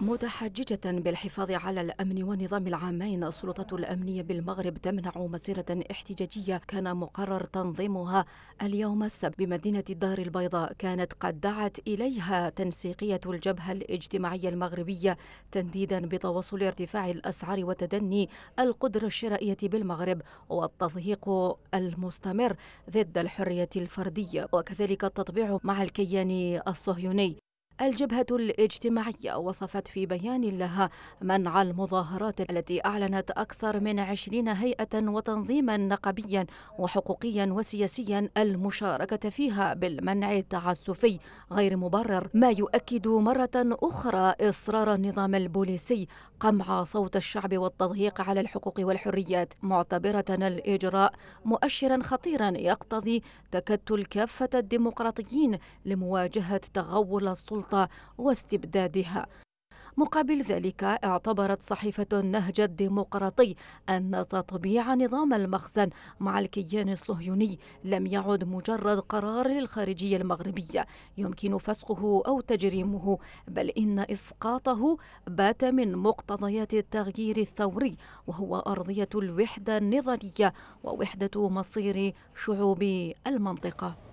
متحججة بالحفاظ على الأمن والنظام العامين السلطات الأمنية بالمغرب تمنع مسيرة احتجاجية كان مقرر تنظيمها اليوم السبت بمدينة الدار البيضاء كانت قد دعت إليها تنسيقية الجبهة الاجتماعية المغربية تنديدا بتواصل ارتفاع الأسعار وتدني القدرة الشرائية بالمغرب والتضييق المستمر ضد الحرية الفردية وكذلك التطبيع مع الكيان الصهيوني الجبهة الاجتماعية وصفت في بيان لها منع المظاهرات التي أعلنت أكثر من عشرين هيئة وتنظيما نقبيا وحقوقيا وسياسيا المشاركة فيها بالمنع التعسفي غير مبرر ما يؤكد مرة أخرى إصرار النظام البوليسي قمع صوت الشعب والتضييق على الحقوق والحريات معتبرة الإجراء مؤشرا خطيرا يقتضي تكتل كافة الديمقراطيين لمواجهة تغول السلطة السلطة واستبدادها مقابل ذلك اعتبرت صحيفة النهج الديمقراطي أن تطبيع نظام المخزن مع الكيان الصهيوني لم يعد مجرد قرار للخارجية المغربية يمكن فسقه أو تجريمه بل إن إسقاطه بات من مقتضيات التغيير الثوري وهو أرضية الوحدة النضالية ووحدة مصير شعوب المنطقة